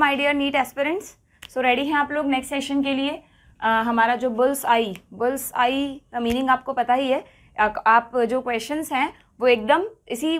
माई dear NEET aspirants so ready हैं आप लोग नेक्स्ट सेशन के लिए आ, हमारा जो बुल्स आई बुल्स आई का मीनिंग आपको पता ही है आप जो क्वेश्चंस हैं वो एकदम इसी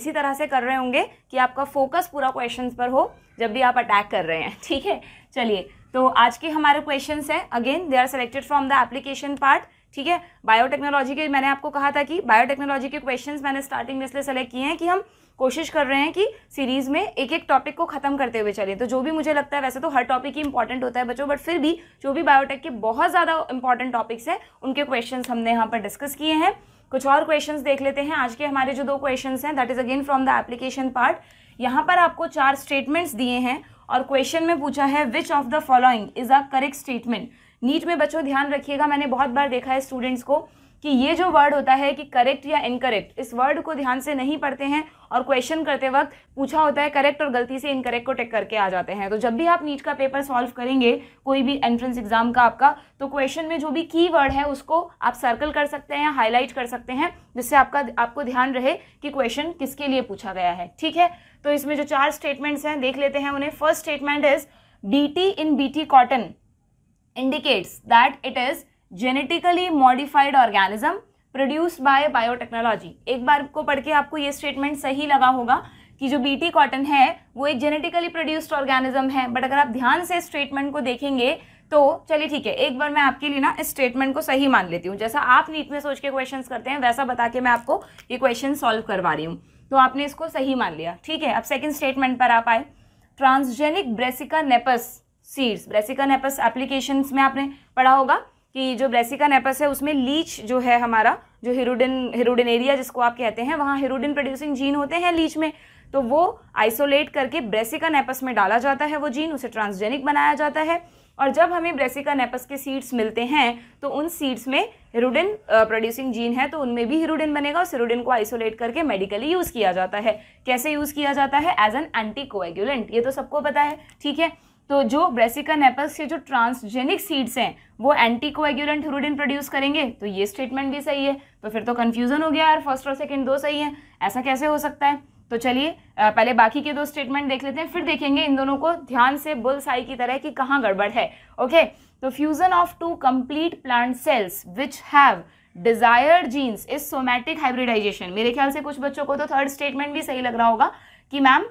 इसी तरह से कर रहे होंगे कि आपका फोकस पूरा क्वेश्चन पर हो जब भी आप अटैक कर रहे हैं ठीक है चलिए तो आज के हमारे क्वेश्चन हैं again they are selected from the application part ठीक है बायोटेक्नोलॉजी के मैंने आपको कहा था कि बायोटेक्नोलॉजी के क्वेश्चंस मैंने स्टार्टिंग में इसलिए सेलेक्ट किए हैं कि हम कोशिश कर रहे हैं कि सीरीज़ में एक एक टॉपिक को ख़त्म करते हुए चलें तो जो भी मुझे लगता है वैसे तो हर टॉपिक ही इंपॉर्टेंट होता है बच्चों बट फिर भी जो भी बायोटेक के बहुत ज़्यादा इंपॉर्टेंट टॉपिक्स हैं उनके क्वेश्चन हमने यहाँ पर डिस्कस किए हैं कुछ और क्वेश्चन देख लेते हैं आज के हमारे जो दो क्वेश्चन हैं that is again from the application part यहाँ पर आपको चार स्टेटमेंट्स दिए हैं और क्वेश्चन में पूछा है which of the following is a correct statement NEET में बच्चों ध्यान रखिएगा मैंने बहुत बार देखा है स्टूडेंट्स को कि ये जो वर्ड होता है कि करेक्ट या इनकरेक्ट इस वर्ड को ध्यान से नहीं पढ़ते हैं और क्वेश्चन करते वक्त पूछा होता है करेक्ट और गलती से इनकरेक्ट को टेक करके आ जाते हैं तो जब भी आप नीट का पेपर सॉल्व करेंगे कोई भी एंट्रेंस एग्जाम का आपका तो क्वेश्चन में जो भी की वर्ड है उसको आप सर्कल कर सकते हैं या हाईलाइट कर सकते हैं जिससे आपका आपको ध्यान रहे कि क्वेश्चन किसके लिए पूछा गया है ठीक है तो इसमें जो चार स्टेटमेंट्स हैं देख लेते हैं उन्हें first statement is D in B cotton indicates that it is genetically modified organism produced by biotechnology एक बार को पढ़ के आपको ये स्टेटमेंट सही लगा होगा कि जो बीटी कॉटन है वो एक जेनेटिकली प्रोड्यूस्ड ऑर्गेनिज्म है बट अगर आप ध्यान से स्टेटमेंट को देखेंगे तो चलिए ठीक है एक बार मैं आपके लिए ना इस स्टेटमेंट को सही मान लेती हूँ जैसा आप नीट में सोच के क्वेश्चंस करते हैं वैसा बता के मैं आपको ये क्वेश्चन सॉल्व करवा रही हूँ तो आपने इसको सही मान लिया ठीक है अब सेकेंड स्टेटमेंट पर आप आए transgenic Brassica napus seeds Brassica napus application में आपने पढ़ा होगा कि जो ब्रेसिका नेपस है उसमें लीच जो है हमारा जो हिरोडिन हिरोडिन एरिया जिसको आप कहते हैं वहाँ हिरोडिन प्रोड्यूसिंग जीन होते हैं लीच में तो वो आइसोलेट करके ब्रेसिका नेपस में डाला जाता है वो जीन उसे ट्रांसजेनिक बनाया जाता है और जब हमें ब्रेसिका नेपस के सीड्स मिलते हैं तो उन सीड्स में हिरोडिन प्रोड्यूसिंग जीन है तो उनमें भी हिरोडिन बनेगा उस हिरोडिन को आइसोलेट करके मेडिकली यूज़ किया जाता है कैसे यूज़ किया जाता है एज एन एंटी कोएगुलेंट ये तो सबको पता है ठीक है तो जो ब्रेसिका नेपल्स के जो ट्रांसजेनिक सीड्स हैं वो एंटी कोएगुलेंट ह्यूरोडिन प्रोड्यूस करेंगे तो ये स्टेटमेंट भी सही है तो फिर तो कन्फ्यूजन हो गया यार फर्स्ट और सेकेंड दो सही है ऐसा कैसे हो सकता है तो चलिए पहले बाकी के दो स्टेटमेंट देख लेते हैं फिर देखेंगे इन दोनों को ध्यान से बुल साई की तरह कि कहाँ गड़बड़ है ओके तो fusion of two complete plant cells which have desire genes is somatic hybridization मेरे ख्याल से कुछ बच्चों को तो थर्ड स्टेटमेंट भी सही लग रहा होगा कि मैम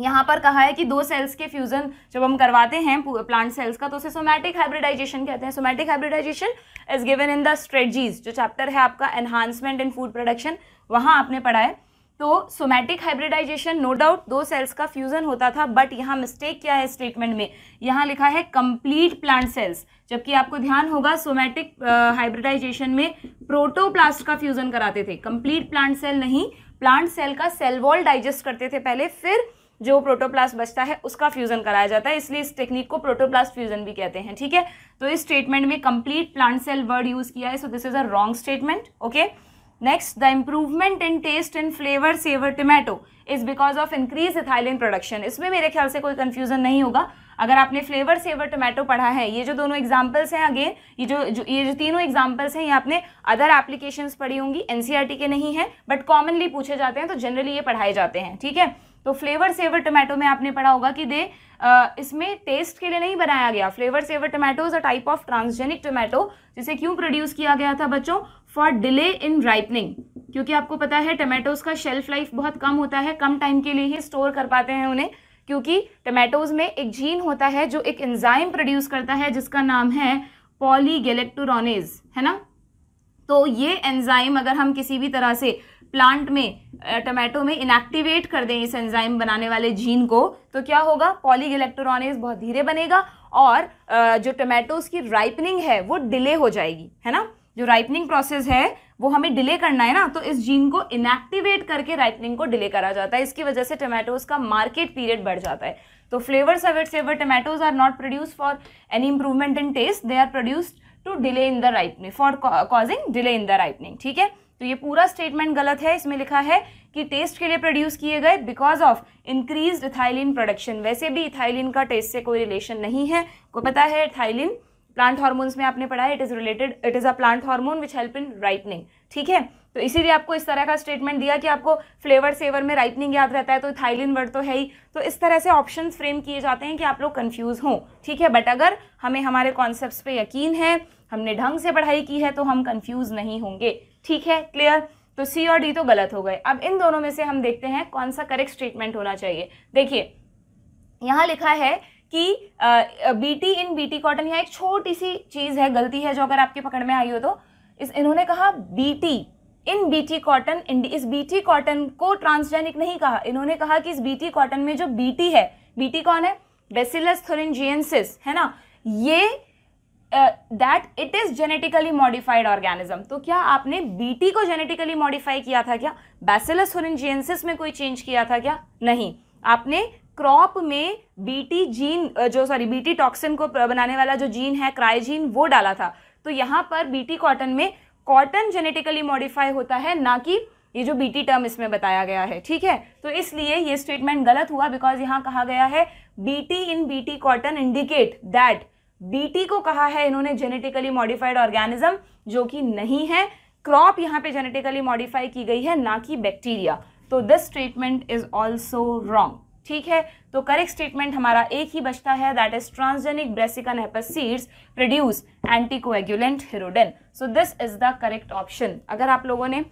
यहाँ पर कहा है कि दो सेल्स के फ्यूजन जब हम करवाते हैं प्लांट सेल्स का तो उसे सोमैटिक हाइब्रिडाइजेशन कहते हैं somatic hybridization is given in the strategies जो चैप्टर है आपका एनहांसमेंट इन फूड प्रोडक्शन वहाँ आपने पढ़ा है तो सोमैटिक हाइब्रिडाइजेशन नो डाउट दो सेल्स का फ्यूजन होता था बट यहाँ मिस्टेक क्या है स्टेटमेंट में यहाँ लिखा है कंप्लीट प्लांट सेल्स जबकि आपको ध्यान होगा सोमैटिक हाइब्रिडाइजेशन में प्रोटोप्लास्ट का फ्यूजन कराते थे कंप्लीट प्लांट सेल नहीं प्लांट सेल का सेल वॉल डाइजेस्ट करते थे पहले फिर जो प्रोटोप्लास्ट बचता है उसका फ्यूजन कराया जाता है इसलिए इस टेक्निक को प्रोटोप्लास्ट फ्यूजन भी कहते हैं ठीक है तो इस स्टेटमेंट में complete plant cell word use किया है so this is a wrong statement okay next the improvement in taste and flavour saver tomato is because of increase ethylene production इसमें मेरे ख्याल से कोई कन्फ्यूजन नहीं होगा अगर आपने फ्लेवर सेवर टोमेटो पढ़ा है ये जो दोनों एग्जाम्पल्स हैं अगेन ये जो, जो ये जो तीनों एग्जाम्पल्स हैं ये आपने अदर एप्लीकेशंस पढ़ी होंगी एनसीआरटी e के नहीं है बट कॉमनली पूछे जाते हैं तो जनरली ये पढ़ाए जाते हैं ठीक है तो फ्लेवर सेवर टोमेटो में आपने पढ़ा होगा कि दे इसमें टेस्ट के लिए नहीं बनाया गया flavour saver tomato is a type of transgenic tomato जिसे क्यों प्रोड्यूस किया गया था बच्चों फॉर डिले इन राइपनिंग क्योंकि आपको पता है टोमेटोज का शेल्फ लाइफ बहुत कम होता है कम टाइम के लिए ही स्टोर कर पाते हैं उन्हें क्योंकि टोमेटोज में एक जीन होता है जो एक एंजाइम प्रोड्यूस करता है जिसका नाम है पॉलीगेलेक्ट्रोनेज है ना तो ये एंजाइम अगर हम किसी भी तरह से प्लांट में टमाटो में इनएक्टिवेट कर दें इस एंजाइम बनाने वाले जीन को तो क्या होगा पॉली इलेक्ट्रॉनिक्स बहुत धीरे बनेगा और जो टमाटोज की राइपनिंग है वो डिले हो जाएगी है ना जो राइपनिंग प्रोसेस है वो हमें डिले करना है ना तो इस जीन को इनएक्टिवेट करके राइपनिंग को डिले करा जाता है इसकी वजह से टमाटोज का मार्केट पीरियड बढ़ जाता है तो flavour saver saver tomatoes are not produce for any improvement in taste they are produced to delay in the ripening for causing delay in the ripening ठीक है तो ये पूरा स्टेटमेंट गलत है इसमें लिखा है कि टेस्ट के लिए प्रोड्यूस किए गए because of increase ethylene production वैसे भी इथाइलिन का टेस्ट से कोई रिलेशन नहीं है को पता है इथाइलिन प्लांट हार्मोन्स में आपने पढ़ा है it is related it is a plant hormone which help in ripening ठीक है तो इसीलिए आपको इस तरह का स्टेटमेंट दिया कि आपको फ्लेवर सेवर में राइटनिंग याद रहता है तो थाइलिन वर्ड तो है ही तो इस तरह से ऑप्शन फ्रेम किए जाते हैं कि आप लोग कन्फ्यूज़ हों ठीक है बट अगर हमें हमारे कॉन्सेप्ट पे यकीन है हमने ढंग से पढ़ाई की है तो हम कन्फ्यूज़ नहीं होंगे ठीक है क्लियर तो सी और डी तो गलत हो गए अब इन दोनों में से हम देखते हैं कौन सा करेक्ट स्टेटमेंट होना चाहिए देखिए यहाँ लिखा है कि बीटी इन बीटी कॉटन यहाँ एक छोटी सी चीज़ है गलती है जो अगर आपके पकड़ में आई हो तो इस इन्होंने कहा बीटी इन बीटी कॉटन इस बीटी कॉटन को ट्रांसजेनिक नहीं कहा इन्होंने कहा कि इस बीटी कॉटन में जो बीटी है बीटी कौन है बेसिलस थोरेंजियंसिस है ना ये that it is genetically modified organism तो क्या आपने बीटी को जेनेटिकली मॉडिफाई किया था क्या बेसिलस होरेंजियंसिस में कोई चेंज किया था क्या नहीं आपने क्रॉप में बीटी जीन जो सॉरी बीटी टॉक्सिन को बनाने वाला जो जीन है क्राइजीन वो डाला था तो यहाँ पर बीटी कॉटन में कॉटन जेनेटिकली मॉडिफाई होता है ना कि ये जो बीटी टर्म इसमें बताया गया है ठीक है तो इसलिए ये स्टेटमेंट गलत हुआ बिकॉज यहाँ कहा गया है Bt in Bt cotton indicate that Bt को कहा है इन्होंने जेनेटिकली मॉडिफाइड ऑर्गेनिज्म जो कि नहीं है क्रॉप यहाँ पे जेनेटिकली मॉडिफाई की गई है ना कि बैक्टीरिया तो this statement is also wrong ठीक है तो करेक्ट स्टेटमेंट हमारा एक ही बचता है that is transgenic Brassica seeds produce anticoagulant hirudin so this is the correct option अगर आप लोगों ने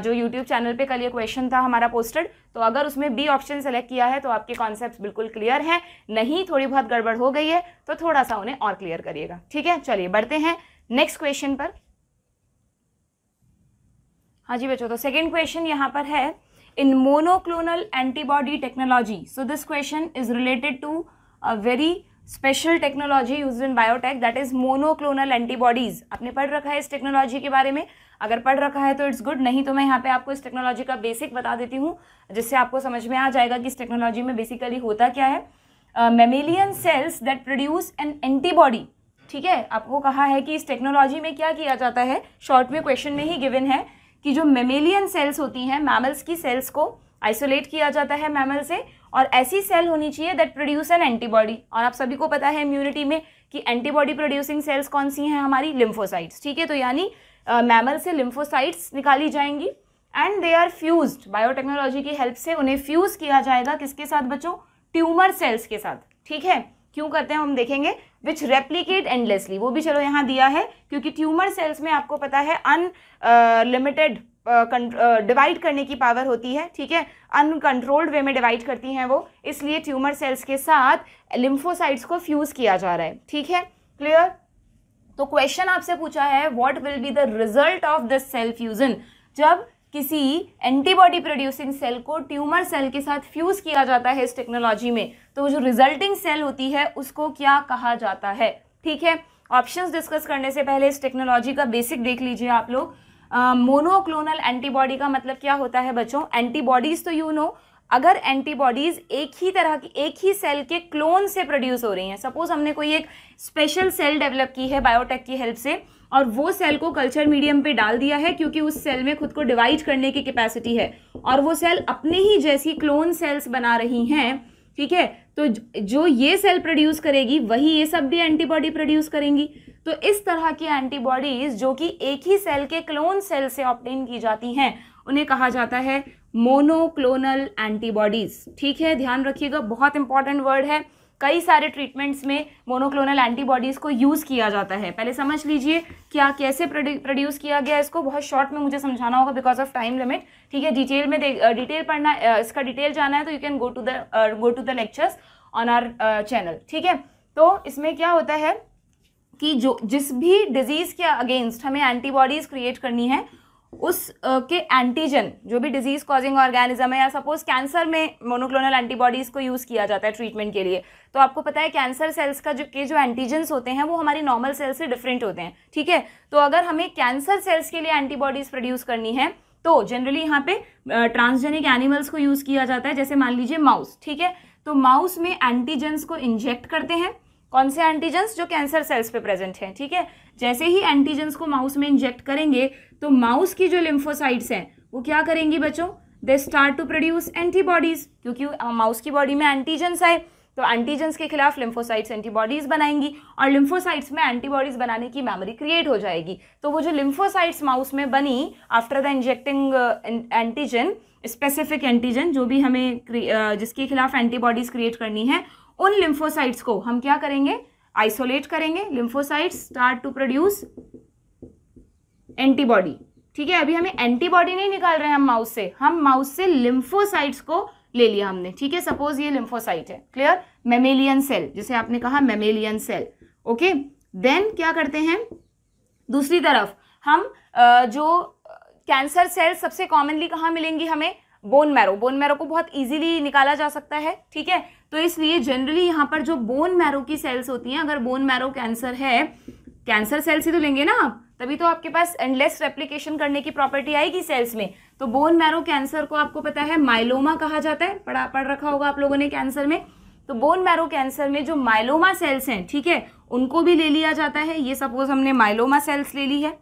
जो यूट्यूब चैनल पे कल ये क्वेश्चन था हमारा पोस्टेड तो अगर उसमें बी ऑप्शन सेलेक्ट किया है तो आपके कॉन्सेप्ट बिल्कुल क्लियर है नहीं थोड़ी बहुत गड़बड़ हो गई है तो थोड़ा सा उन्हें और क्लियर करिएगा ठीक है चलिए बढ़ते हैं नेक्स्ट क्वेश्चन पर हाँ जी बच्चों तो सेकेंड क्वेश्चन यहाँ पर है in monoclonal antibody technology. So this question is related to a very special technology use in biotech that is monoclonal antibodies आपने पढ़ रखा है इस टेक्नोलॉजी के बारे में अगर पढ़ रखा है तो इट्स गुड नहीं तो मैं यहाँ पे आपको इस टेक्नोलॉजी का बेसिक बता देती हूँ जिससे आपको समझ में आ जाएगा कि इस टेक्नोलॉजी में बेसिकली होता क्या है mammalian cells that produce an antibody ठीक है आपको कहा है कि इस टेक्नोलॉजी में क्या किया जाता है शॉर्ट में क्वेश्चन में ही गिवन है कि जो मेमेलियन सेल्स होती हैं मैमल्स की सेल्स को आइसोलेट किया जाता है मैमल से और ऐसी सेल होनी चाहिए दैट प्रोड्यूस एन एंटीबॉडी और आप सभी को पता है इम्यूनिटी में कि एंटीबॉडी प्रोड्यूसिंग सेल्स कौन सी हैं हमारी लिम्फोसाइट्स ठीक है तो यानी मैमल से लिम्फोसाइट्स निकाली जाएंगी and they are fuse biotechnology की हेल्प से उन्हें फ्यूज़ किया जाएगा किसके साथ बच्चों ट्यूमर सेल्स के साथ ठीक है क्यों करते हैं हम देखेंगे विच रेप्लीकेट एंडलेसली वो भी चलो यहाँ दिया है क्योंकि ट्यूमर सेल्स में आपको पता है unlimited divide uh, uh, uh, करने की पावर होती है ठीक है अनकंट्रोल्ड वे में डिवाइड करती हैं वो इसलिए ट्यूमर सेल्स के साथ लिम्फोसाइट्स को फ्यूज़ किया जा रहा है ठीक है क्लियर तो क्वेश्चन आपसे पूछा है what will be the result of this cell fusion जब किसी एंटीबॉडी प्रोड्यूसिंग सेल को ट्यूमर सेल के साथ फ्यूज़ किया जाता है इस टेक्नोलॉजी में तो जो रिजल्टिंग सेल होती है उसको क्या कहा जाता है ठीक है ऑप्शंस डिस्कस करने से पहले इस टेक्नोलॉजी का बेसिक देख लीजिए आप लोग मोनोक्लोनल एंटीबॉडी का मतलब क्या होता है बच्चों एंटीबॉडीज़ तो यू नो अगर एंटीबॉडीज़ एक ही तरह की एक ही सेल के क्लोन से प्रोड्यूस हो रही हैं सपोज़ हमने कोई एक स्पेशल सेल डेवलप की है बायोटेक की हेल्प से और वो सेल को कल्चर मीडियम पे डाल दिया है क्योंकि उस सेल में खुद को डिवाइड करने की कैपेसिटी है और वो सेल अपने ही जैसी क्लोन सेल्स बना रही हैं ठीक है तो जो ये सेल प्रोड्यूस करेगी वही ये सब भी एंटीबॉडी प्रोड्यूस करेंगी तो इस तरह की एंटीबॉडीज जो कि एक ही सेल के क्लोन सेल से ऑप्टेन की जाती हैं उन्हें कहा जाता है मोनोक्लोनल एंटीबॉडीज ठीक है ध्यान रखिएगा बहुत इंपॉर्टेंट वर्ड है कई सारे ट्रीटमेंट्स में मोनोक्लोनल एंटीबॉडीज़ को यूज़ किया जाता है पहले समझ लीजिए क्या कैसे प्रोड्यूस किया गया इसको बहुत शॉर्ट में मुझे समझाना होगा बिकॉज ऑफ टाइम लिमिट ठीक है डिटेल में डिटेल पढ़ना इसका डिटेल जाना है तो you can go to the go to the lectures on our channel ठीक है तो इसमें क्या होता है कि जो जिस भी डिजीज़ के अगेंस्ट हमें एंटीबॉडीज़ क्रिएट करनी है उस के एंटीजन जो भी डिजीज कॉजिंग ऑर्गेनिज्म है या सपोज कैंसर में मोनोक्लोनल एंटीबॉडीज़ को यूज़ किया जाता है ट्रीटमेंट के लिए तो आपको पता है कैंसर सेल्स का जो के जो एंटीजन्स होते हैं वो हमारी नॉर्मल सेल्स से डिफरेंट होते हैं ठीक है तो अगर हमें कैंसर सेल्स के लिए एंटीबॉडीज़ प्रोड्यूस करनी है तो जनरली यहाँ पे ट्रांसजेनिक एनिमल्स को यूज़ किया जाता है जैसे मान लीजिए माउस ठीक है तो माउस में एंटीजेंस को इंजेक्ट करते हैं कौन से एंटीजेंस जो कैंसर सेल्स पे प्रेजेंट हैं ठीक है जैसे ही एंटीजन्स को माउस में इंजेक्ट करेंगे तो माउस की जो लिम्फोसाइट्स हैं वो क्या करेंगी बच्चों they start to produce antibodies क्योंकि माउस की बॉडी में एंटीजन्स आए तो एंटीजन्स के खिलाफ लिम्फोसाइट्स एंटीबॉडीज़ बनाएंगी और लिम्फोसाइट्स में एंटीबॉडीज़ बनाने की मेमोरी क्रिएट हो जाएगी तो वो जो लिम्फोसाइट्स माउस में बनी after the injecting antigen specific antigen जो भी हमें uh, जिसके खिलाफ एंटीबॉडीज़ क्रिएट करनी है उन लिम्फोसाइट्स को हम क्या करेंगे आइसोलेट करेंगे lymphocyte start to produce antibody ठीक है अभी हमें एंटीबॉडी नहीं निकाल रहे हैं हम माउस से हम माउस से लिम्फोसाइट्स को ले लिया हमने ठीक है सपोज ये लिम्फोसाइट है क्लियर मेमेलियन सेल जिसे आपने कहा मेमेलियन सेल ओके देन क्या करते हैं दूसरी तरफ हम जो कैंसर सेल सबसे कॉमनली कहाँ मिलेंगी हमें बोन मैरो बोन मैरो को बहुत इजीली निकाला जा सकता है ठीक है तो इसलिए जनरली यहाँ पर जो बोन मैरो की सेल्स होती हैं अगर बोन मैरो कैंसर है कैंसर सेल्स ही तो लेंगे ना आप तभी तो आपके पास एंडलेस रेप्लीकेशन करने की प्रॉपर्टी आएगी सेल्स में तो बोन मैरो कैंसर को आपको पता है माइलोमा कहा जाता है पढ़ा पढ़ रखा होगा आप लोगों ने कैंसर में तो बोन मैरो कैंसर में जो माइलोमा सेल्स हैं ठीक है उनको भी ले लिया जाता है ये सपोज हमने माइलोमा सेल्स ले ली है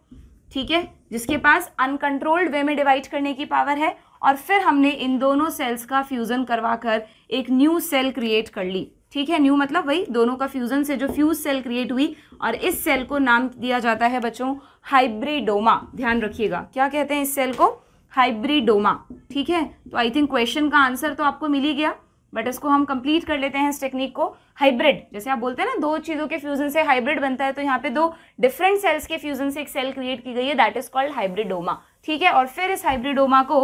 ठीक है जिसके पास अनकंट्रोल्ड वे में डिवाइड करने की पावर है और फिर हमने इन दोनों सेल्स का फ्यूज़न करवा कर एक न्यू सेल क्रिएट कर ली ठीक है न्यू मतलब वही दोनों का फ्यूज़न से जो फ्यूज सेल क्रिएट हुई और इस सेल को नाम दिया जाता है बच्चों हाइब्रिडोमा ध्यान रखिएगा क्या कहते हैं इस सेल को हाइब्रिडोमा ठीक है तो आई थिंक क्वेश्चन का आंसर तो आपको मिल ही गया बट इसको हम कंप्लीट कर लेते हैं इस टेक्निक को हाइब्रिड जैसे आप बोलते हैं ना दो चीज़ों के फ्यूजन से हाइब्रिड बनता है तो यहाँ पे दो डिफरेंट सेल्स के फ्यूजन से एक सेल क्रिएट की गई है दैट इज कॉल्ड हाइब्रिडोमा ठीक है और फिर इस हाइब्रिडोमा को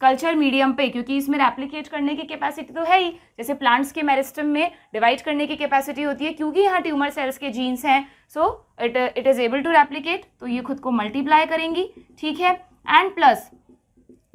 कल्चर मीडियम पे क्योंकि इसमें रेप्लीकेट करने की कैपेसिटी तो है ही जैसे प्लांट्स के मेरिस्टम में डिवाइड करने की कैपेसिटी होती है क्योंकि यहाँ ट्यूमर सेल्स के जीन्स हैं so it it is able to replicate तो ये खुद को मल्टीप्लाई करेंगी ठीक है एंड प्लस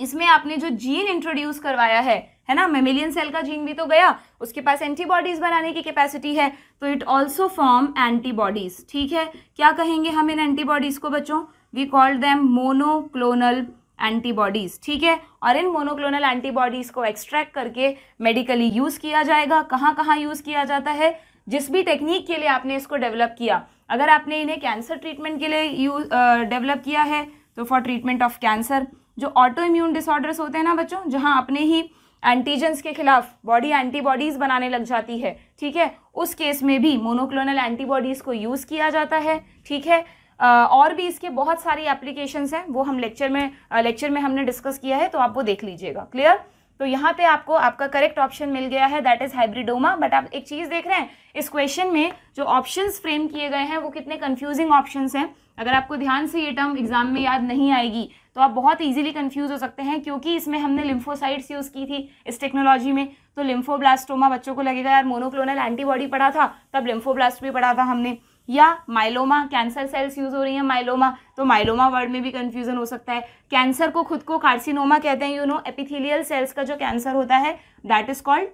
इसमें आपने जो जीन इंट्रोड्यूस करवाया है है ना मेमिलियन सेल का जीन भी तो गया उसके पास एंटीबॉडीज बनाने की कैपेसिटी है तो इट ऑल्सो फॉर्म एंटीबॉडीज ठीक है क्या कहेंगे हम इन एंटीबॉडीज को बच्चों we called them monoclonal antibodies ठीक है और इन मोनोक्लोनल एंटीबॉडीज़ को एक्सट्रैक्ट करके मेडिकली यूज़ किया जाएगा कहाँ कहाँ यूज़ किया जाता है जिस भी टेक्निक के लिए आपने इसको डेवलप किया अगर आपने इन्हें कैंसर ट्रीटमेंट के लिए यूज डेवलप किया है तो फॉर ट्रीटमेंट ऑफ कैंसर जो ऑटो इम्यून डिसऑर्डर्स होते हैं ना बच्चों जहाँ अपने ही एंटीजेंस के खिलाफ बॉडी एंटीबॉडीज़ बनाने लग जाती है ठीक है उस केस में भी मोनोक्लोनल एंटीबॉडीज़ को यूज़ किया जाता है ठीक है और भी इसके बहुत सारी एप्लीकेशन हैं वो हम लेक्चर में लेक्चर में हमने डिस्कस किया है तो आप वो देख लीजिएगा क्लियर तो यहाँ पे आपको आपका करेक्ट ऑप्शन मिल गया है दैट इज हाइब्रिडोमा बट आप एक चीज देख रहे हैं इस क्वेश्चन में जो ऑप्शंस फ्रेम किए गए हैं वो कितने कंफ्यूजिंग ऑप्शंस हैं अगर आपको ध्यान से ये टर्म एग्जाम में याद नहीं आएगी तो आप बहुत इजीली कंफ्यूज हो सकते हैं क्योंकि इसमें हमने लिम्फोसाइड्स यूज़ की थी इस टेक्नोलॉजी में तो लिम्फोब्लास्टोमा बच्चों को लगेगा यार मोनोक्लोनल एंटीबॉडी पढ़ा था तब लिम्फोब्लास्ट भी पढ़ा था हमने या माइलोमा कैंसर सेल्स यूज़ हो रही हैं माइलोमा तो माइलोमा वर्ड में भी कंफ्यूजन हो सकता है कैंसर को खुद को कार्सिनोमा कहते हैं यू नो एपिथेलियल सेल्स का जो कैंसर होता है दैट इज़ कॉल्ड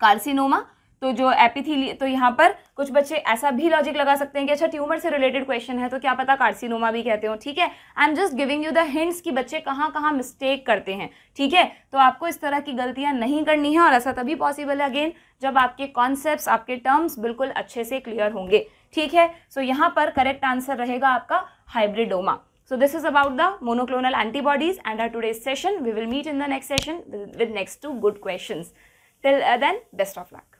कार्सिनोमा तो जो एपिथीलिया तो यहाँ पर कुछ बच्चे ऐसा भी लॉजिक लगा सकते हैं कि अच्छा ट्यूमर से रिलेटेड क्वेश्चन है तो क्या पता कार्सिनोमा भी कहते हो ठीक है I am just giving you the hints कि बच्चे कहाँ कहाँ मिस्टेक करते हैं ठीक है तो आपको इस तरह की गलतियाँ नहीं करनी है और ऐसा तभी पॉसिबल है अगेन जब आपके कॉन्सेप्ट आपके टर्म्स बिल्कुल अच्छे से क्लियर होंगे ठीक है सो so, यहाँ पर करेक्ट आंसर रहेगा आपका hybridoma so this is about the monoclonal antibodies and our today's session we will meet in the next session with next two good question till then best of luck